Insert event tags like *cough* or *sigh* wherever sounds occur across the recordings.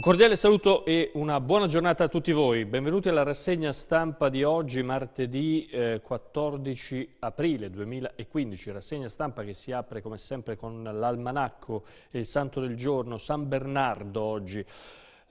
Un cordiale saluto e una buona giornata a tutti voi. Benvenuti alla rassegna stampa di oggi, martedì 14 eh, aprile 2015. Rassegna stampa che si apre come sempre con l'almanacco e il santo del giorno, San Bernardo oggi.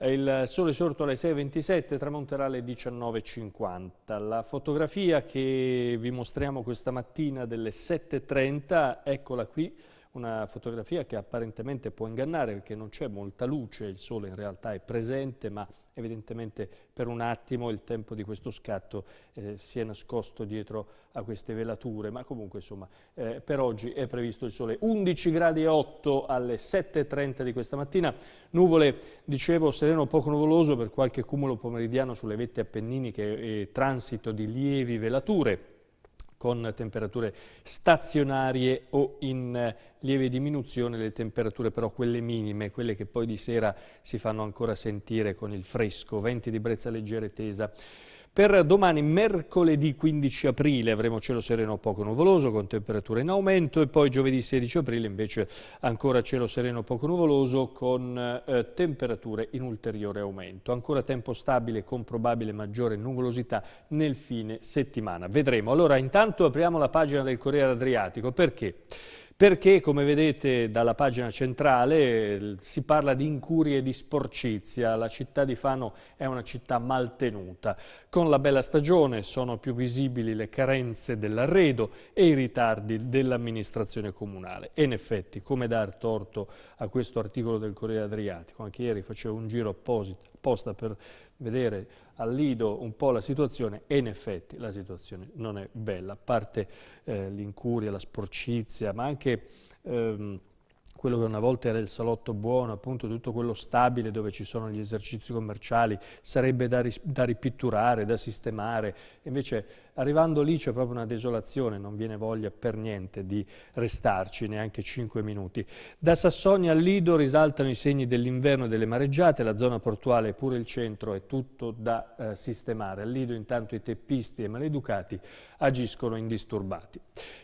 Il sole sorto alle 6.27, tramonterà alle 19.50. La fotografia che vi mostriamo questa mattina delle 7.30, eccola qui, una fotografia che apparentemente può ingannare perché non c'è molta luce, il sole in realtà è presente, ma evidentemente per un attimo il tempo di questo scatto eh, si è nascosto dietro a queste velature, ma comunque insomma eh, per oggi è previsto il sole 11 gradi 8 alle 7.30 di questa mattina, nuvole dicevo sereno poco nuvoloso per qualche cumulo pomeridiano sulle vette appenniniche e eh, transito di lievi velature con temperature stazionarie o in eh, lieve diminuzione, le temperature però quelle minime, quelle che poi di sera si fanno ancora sentire con il fresco, venti di brezza leggera e tesa. Per domani mercoledì 15 aprile avremo cielo sereno poco nuvoloso con temperature in aumento e poi giovedì 16 aprile invece ancora cielo sereno poco nuvoloso con eh, temperature in ulteriore aumento. Ancora tempo stabile con probabile maggiore nuvolosità nel fine settimana. Vedremo. Allora intanto apriamo la pagina del Corriere Adriatico perché perché come vedete dalla pagina centrale eh, si parla di incurie e di sporcizia, la città di Fano è una città maltenuta. Con la bella stagione sono più visibili le carenze dell'arredo e i ritardi dell'amministrazione comunale. E in effetti, come dar torto a questo articolo del Corriere Adriatico, anche ieri facevo un giro apposta per vedere al Lido un po' la situazione e in effetti la situazione non è bella, a parte eh, l'incuria, la sporcizia, ma anche ehm, quello che una volta era il salotto buono, appunto tutto quello stabile dove ci sono gli esercizi commerciali, sarebbe da, da ripitturare, da sistemare, invece Arrivando lì c'è proprio una desolazione, non viene voglia per niente di restarci, neanche 5 minuti. Da Sassonia al Lido risaltano i segni dell'inverno e delle mareggiate, la zona portuale e pure il centro è tutto da eh, sistemare. Al Lido intanto i teppisti e maleducati agiscono indisturbati.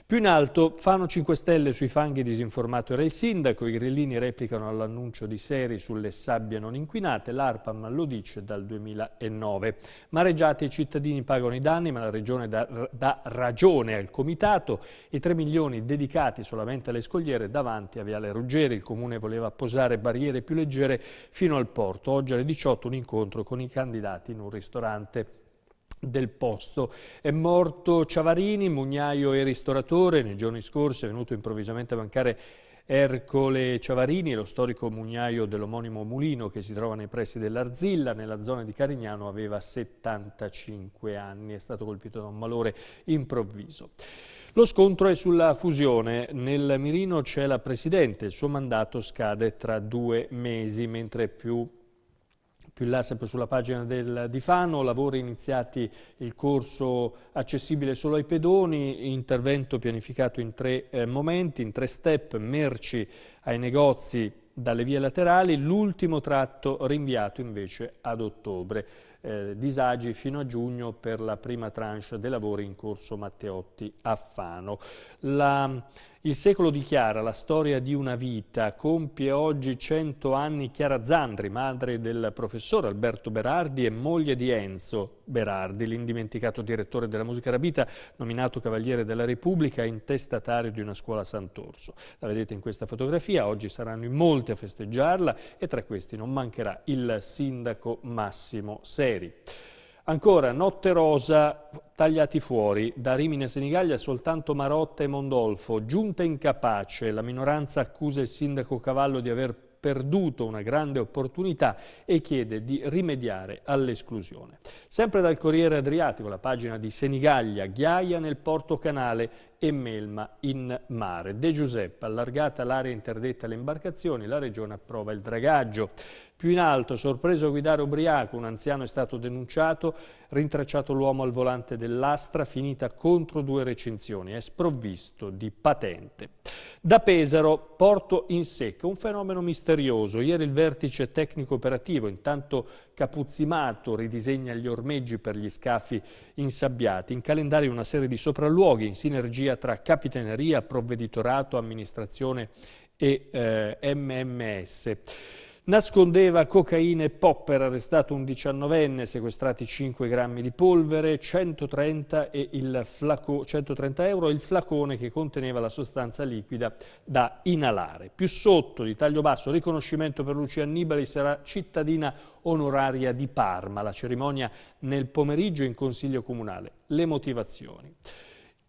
Più in alto fanno 5 stelle sui fanghi disinformato era il sindaco, i grillini replicano all'annuncio di Seri sulle sabbie non inquinate, l'ARPAM lo dice dal 2009. Mareggiate i cittadini pagano i danni ma la regione milioni da, da ragione al comitato e 3 milioni dedicati solamente alle scogliere davanti a Viale Ruggeri. Il comune voleva posare barriere più leggere fino al porto. Oggi alle 18 un incontro con i candidati in un ristorante del posto. È morto Ciavarini, mugnaio e ristoratore, nei giorni scorsi è venuto improvvisamente a mancare Ercole Ciavarini lo storico mugnaio dell'omonimo mulino che si trova nei pressi dell'Arzilla, nella zona di Carignano, aveva 75 anni, è stato colpito da un malore improvviso. Lo scontro è sulla fusione. Nel mirino c'è la Presidente, il suo mandato scade tra due mesi, mentre più più in là, sempre sulla pagina del, di Fano, lavori iniziati il corso accessibile solo ai pedoni, intervento pianificato in tre eh, momenti, in tre step, merci ai negozi dalle vie laterali, l'ultimo tratto rinviato invece ad ottobre. Eh, disagi fino a giugno per la prima tranche dei lavori in corso Matteotti a Fano. La, il secolo dichiara la storia di una vita. Compie oggi 100 anni Chiara Zandri, madre del professore Alberto Berardi e moglie di Enzo Berardi, l'indimenticato direttore della musica rabita, nominato Cavaliere della Repubblica e intestatario di una scuola a Sant'Orso. La vedete in questa fotografia, oggi saranno in molti a festeggiarla e tra questi non mancherà il sindaco Massimo Seri. Ancora, Notte Rosa, tagliati fuori, da Rimini e Senigallia soltanto Marotta e Mondolfo, giunta incapace, la minoranza accusa il sindaco Cavallo di aver perduto una grande opportunità e chiede di rimediare all'esclusione. Sempre dal Corriere Adriatico, la pagina di Senigallia, Ghiaia nel porto canale, e melma in mare. De Giuseppe, allargata l'area interdetta alle imbarcazioni, la regione approva il dragaggio. Più in alto, sorpreso a guidare ubriaco, un anziano è stato denunciato, rintracciato l'uomo al volante dell'Astra, finita contro due recinzioni, è sprovvisto di patente. Da Pesaro, porto in secca, un fenomeno misterioso. Ieri il vertice tecnico operativo, intanto Capuzzimato ridisegna gli ormeggi per gli scafi insabbiati. In calendario una serie di sopralluoghi in sinergia tra capitaneria, provveditorato, amministrazione e eh, MMS. Nascondeva cocaina e popper, arrestato un diciannovenne, sequestrati 5 grammi di polvere, 130, flaco, 130 euro e il flacone che conteneva la sostanza liquida da inalare. Più sotto, di taglio basso, riconoscimento per Lucia Annibali, sarà cittadina onoraria di Parma. La cerimonia nel pomeriggio in Consiglio Comunale. Le motivazioni.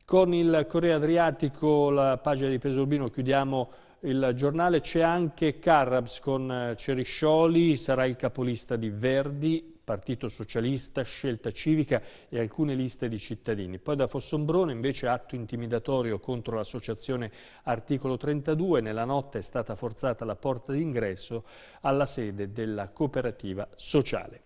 Con il Corriere Adriatico, la pagina di Pesolbino, chiudiamo il giornale c'è anche Carrabs con eh, Ceriscioli, sarà il capolista di Verdi, Partito Socialista, Scelta Civica e alcune liste di cittadini. Poi da Fossombrone invece atto intimidatorio contro l'associazione Articolo 32, nella notte è stata forzata la porta d'ingresso alla sede della cooperativa sociale.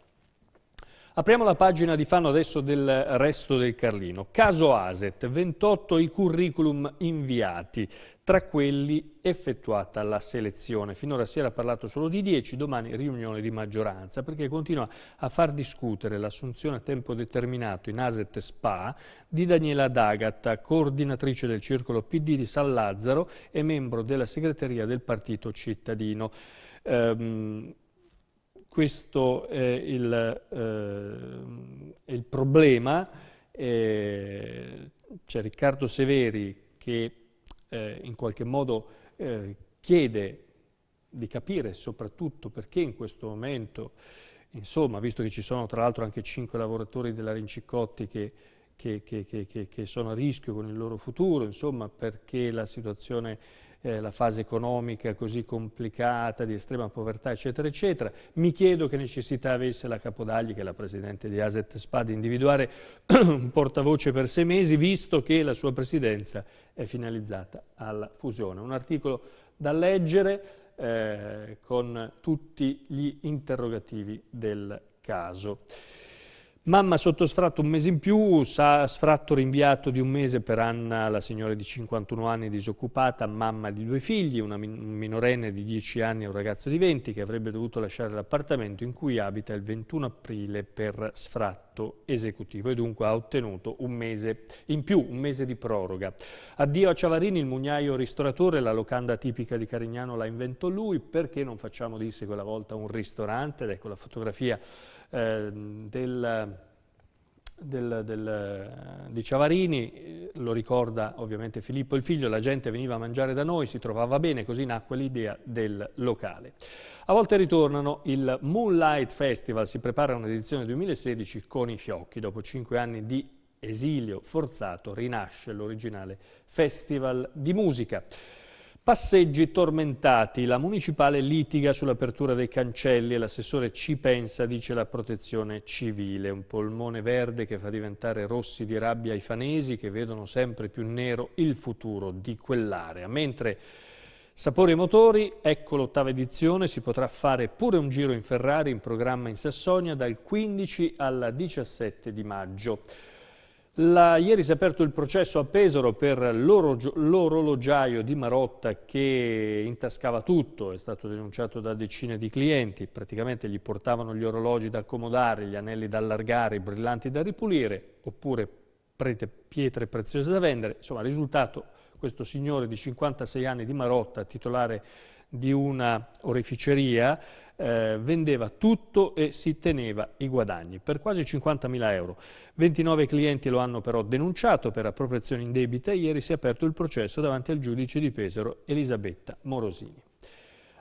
Apriamo la pagina di Fanno adesso del resto del Carlino. Caso Aset, 28 i curriculum inviati, tra quelli effettuata la selezione. Finora si era parlato solo di 10, domani riunione di maggioranza, perché continua a far discutere l'assunzione a tempo determinato in Aset Spa di Daniela D'Agata, coordinatrice del circolo PD di San Lazzaro e membro della segreteria del Partito Cittadino. Ehm, questo è il, eh, il problema. Eh, c'è Riccardo Severi che eh, in qualche modo eh, chiede di capire soprattutto perché in questo momento, insomma, visto che ci sono tra l'altro anche cinque lavoratori della Rincicotti che, che, che, che sono a rischio con il loro futuro, insomma, perché la situazione eh, la fase economica così complicata, di estrema povertà, eccetera, eccetera. Mi chiedo che necessità avesse la Capodagli, che è la Presidente di Aset SPA, di individuare *clears throat* un portavoce per sei mesi, visto che la sua Presidenza è finalizzata alla fusione. Un articolo da leggere eh, con tutti gli interrogativi del caso. Mamma sotto sfratto un mese in più, sfratto rinviato di un mese per Anna, la signora di 51 anni disoccupata, mamma di due figli, una minorenne di 10 anni e un ragazzo di 20 che avrebbe dovuto lasciare l'appartamento in cui abita il 21 aprile per sfratto contratto esecutivo e dunque ha ottenuto un mese in più, un mese di proroga. Addio a Ciavarini, il mugnaio ristoratore, la locanda tipica di Carignano la inventò lui, perché non facciamo di quella volta un ristorante? Ed ecco la fotografia eh, del del, del, di Ciavarini, eh, lo ricorda ovviamente Filippo il figlio, la gente veniva a mangiare da noi, si trovava bene, così nacque l'idea del locale. A volte ritornano il Moonlight Festival, si prepara un'edizione 2016 con i fiocchi, dopo cinque anni di esilio forzato rinasce l'originale festival di musica. Passeggi tormentati, la municipale litiga sull'apertura dei cancelli e l'assessore ci pensa, dice la protezione civile, un polmone verde che fa diventare rossi di rabbia i fanesi che vedono sempre più nero il futuro di quell'area. Mentre Sapore motori, ecco l'ottava edizione, si potrà fare pure un giro in Ferrari in programma in Sassonia dal 15 al 17 di maggio. La, ieri si è aperto il processo a Pesaro per l'orologiaio di Marotta che intascava tutto, è stato denunciato da decine di clienti, praticamente gli portavano gli orologi da accomodare, gli anelli da allargare, i brillanti da ripulire, oppure prete, pietre preziose da vendere. Insomma, risultato questo signore di 56 anni di Marotta, titolare di una oreficeria, eh, vendeva tutto e si teneva i guadagni per quasi 50.000 euro. 29 clienti lo hanno però denunciato per appropriazione in debita e ieri si è aperto il processo davanti al giudice di Pesaro Elisabetta Morosini.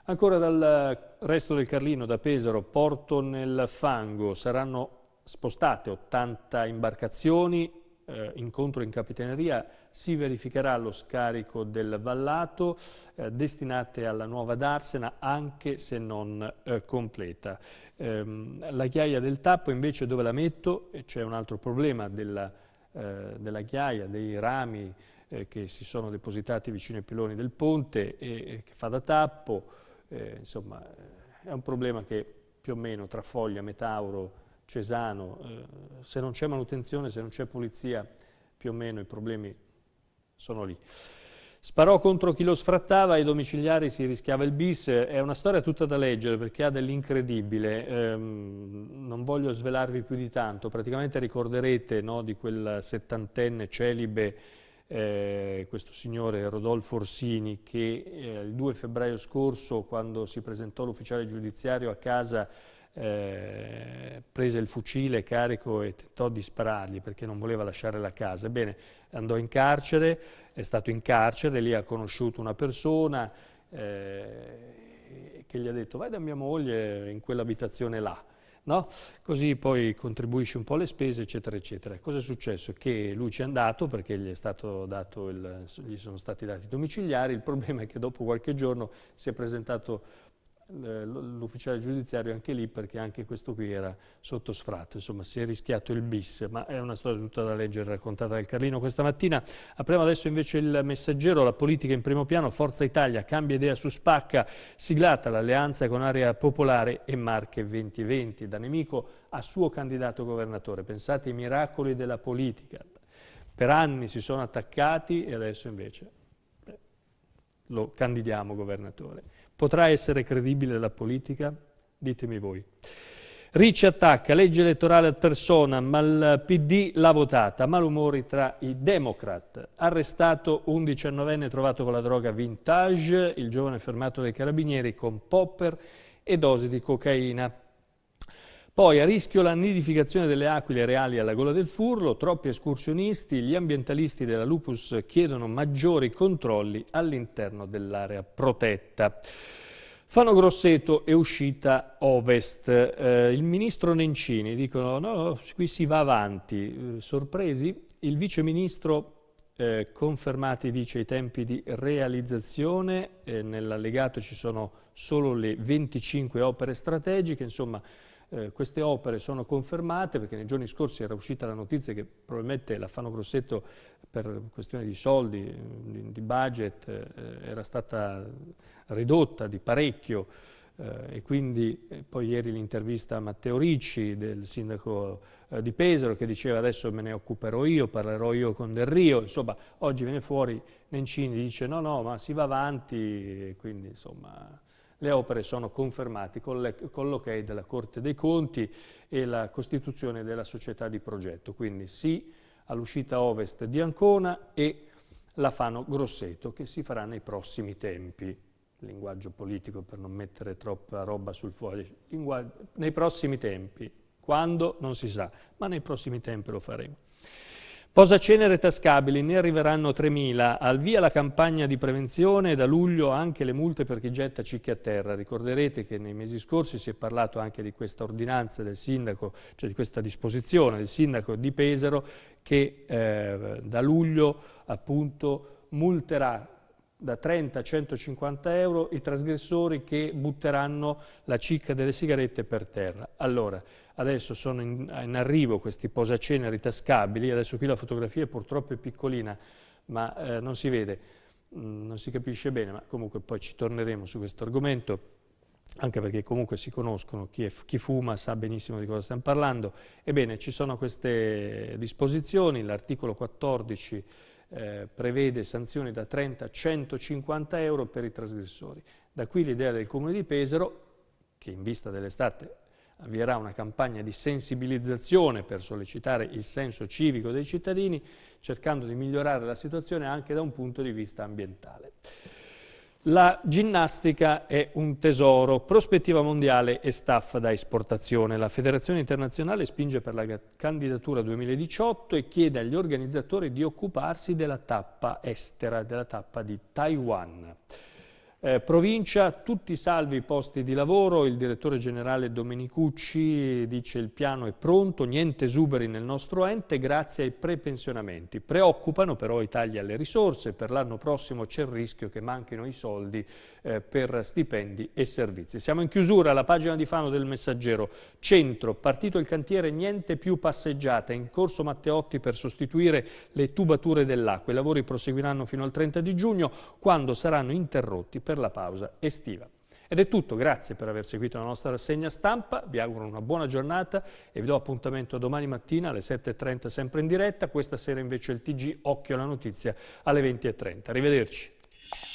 Ancora dal resto del Carlino, da Pesaro, Porto nel Fango, saranno spostate 80 imbarcazioni eh, incontro in Capitaneria si verificherà lo scarico del vallato eh, destinate alla nuova Darsena anche se non eh, completa. Ehm, la ghiaia del tappo invece dove la metto? C'è un altro problema della, eh, della chiaia, dei rami eh, che si sono depositati vicino ai piloni del ponte e, e che fa da tappo, eh, insomma è un problema che più o meno tra Foglia, Metauro, Cesano, eh, se non c'è manutenzione, se non c'è pulizia, più o meno i problemi sono lì. Sparò contro chi lo sfrattava, ai domiciliari si rischiava il bis, è una storia tutta da leggere perché ha dell'incredibile, ehm, non voglio svelarvi più di tanto, praticamente ricorderete no, di quel settantenne celibe, eh, questo signore Rodolfo Orsini, che eh, il 2 febbraio scorso quando si presentò l'ufficiale giudiziario a casa eh, prese il fucile carico e tentò di sparargli perché non voleva lasciare la casa. Ebbene, andò in carcere, è stato in carcere, lì ha conosciuto una persona eh, che gli ha detto vai da mia moglie in quell'abitazione là. No? Così poi contribuisce un po' alle spese, eccetera, eccetera. Cosa è successo? Che lui ci è andato perché gli, il, gli, sono stati dati i domiciliari, il problema è che dopo qualche giorno si è presentato eh, l'ufficiale giudiziario anche lì perché anche questo qui era sotto sfratto, insomma si è rischiato il bis, ma è una storia tutta da leggere raccontata dal Carlino questa mattina. Apriamo adesso invece il messaggero, la politica in primo piano, Forza Italia cambia idea su Spacca, siglata l'alleanza con Area Popolare e Marche 2020, da nemico a suo candidato governatore. Pensate ai miracoli della politica, per anni si sono attaccati e adesso invece beh, lo candidiamo governatore. Potrà essere credibile la politica? Ditemi voi. Ricci attacca, legge elettorale ad persona, ma il PD l'ha votata, malumori tra i democrat. Arrestato un diciannovenne trovato con la droga vintage, il giovane fermato dai carabinieri con popper e dosi di cocaina. Poi a rischio la nidificazione delle aquile reali alla gola del Furlo, troppi escursionisti, gli ambientalisti della Lupus chiedono maggiori controlli all'interno dell'area protetta. Fano Grosseto è uscita ovest, eh, il ministro Nencini dicono no, no, qui si va avanti, eh, sorpresi, il vice ministro eh, confermati dice i tempi di realizzazione, eh, nell'allegato ci sono solo le 25 opere strategiche, insomma eh, queste opere sono confermate perché nei giorni scorsi era uscita la notizia che probabilmente la Fano Grosseto per questione di soldi, di, di budget, eh, era stata ridotta di parecchio eh, e quindi eh, poi ieri l'intervista a Matteo Ricci del sindaco eh, di Pesaro che diceva adesso me ne occuperò io, parlerò io con Del Rio, insomma oggi viene fuori Nencini dice no no ma si va avanti quindi insomma le opere sono confermate con l'ok okay della Corte dei Conti e la costituzione della società di progetto, quindi sì all'uscita ovest di Ancona e la Fano Grosseto che si farà nei prossimi tempi linguaggio politico per non mettere troppa roba sul foglio, nei prossimi tempi, quando non si sa, ma nei prossimi tempi lo faremo. Posacenere tascabili, ne arriveranno 3.000, al via la campagna di prevenzione e da luglio anche le multe per chi getta cicche a terra. Ricorderete che nei mesi scorsi si è parlato anche di questa ordinanza del sindaco, cioè di questa disposizione del sindaco di Pesaro che eh, da luglio appunto multerà da 30 a 150 euro i trasgressori che butteranno la cicca delle sigarette per terra. Allora, adesso sono in, in arrivo questi posaceneri tascabili, adesso qui la fotografia purtroppo è piccolina, ma eh, non si vede, mm, non si capisce bene, ma comunque poi ci torneremo su questo argomento anche perché comunque si conoscono, chi, è, chi, fuma sa benissimo di cosa stiamo parlando. Ebbene, ci sono queste disposizioni, l'articolo 14 eh, prevede sanzioni da 30 a 150 euro per i trasgressori. Da qui l'idea del Comune di Pesaro, che in vista dell'estate avvierà una campagna di sensibilizzazione per sollecitare il senso civico dei cittadini, cercando di migliorare la situazione anche da un punto di vista ambientale. La ginnastica è un tesoro, prospettiva mondiale e staff da esportazione. La Federazione Internazionale spinge per la candidatura 2018 e chiede agli organizzatori di occuparsi della tappa estera, della tappa di Taiwan. Eh, provincia, tutti salvi i posti di lavoro, il direttore generale Domenicucci dice il piano è pronto, niente esuberi nel nostro ente grazie ai prepensionamenti. Preoccupano però i tagli alle risorse, per l'anno prossimo c'è il rischio che manchino i soldi eh, per stipendi e servizi. Siamo in chiusura, alla pagina di Fano del Messaggero, centro, partito il cantiere, niente più passeggiata, in corso Matteotti per sostituire le tubature dell'acqua. I lavori proseguiranno fino al 30 di giugno quando saranno interrotti per la pausa estiva. Ed è tutto, grazie per aver seguito la nostra rassegna stampa, vi auguro una buona giornata e vi do appuntamento domani mattina alle 7.30 sempre in diretta, questa sera invece il TG Occhio alla notizia alle 20.30. Arrivederci.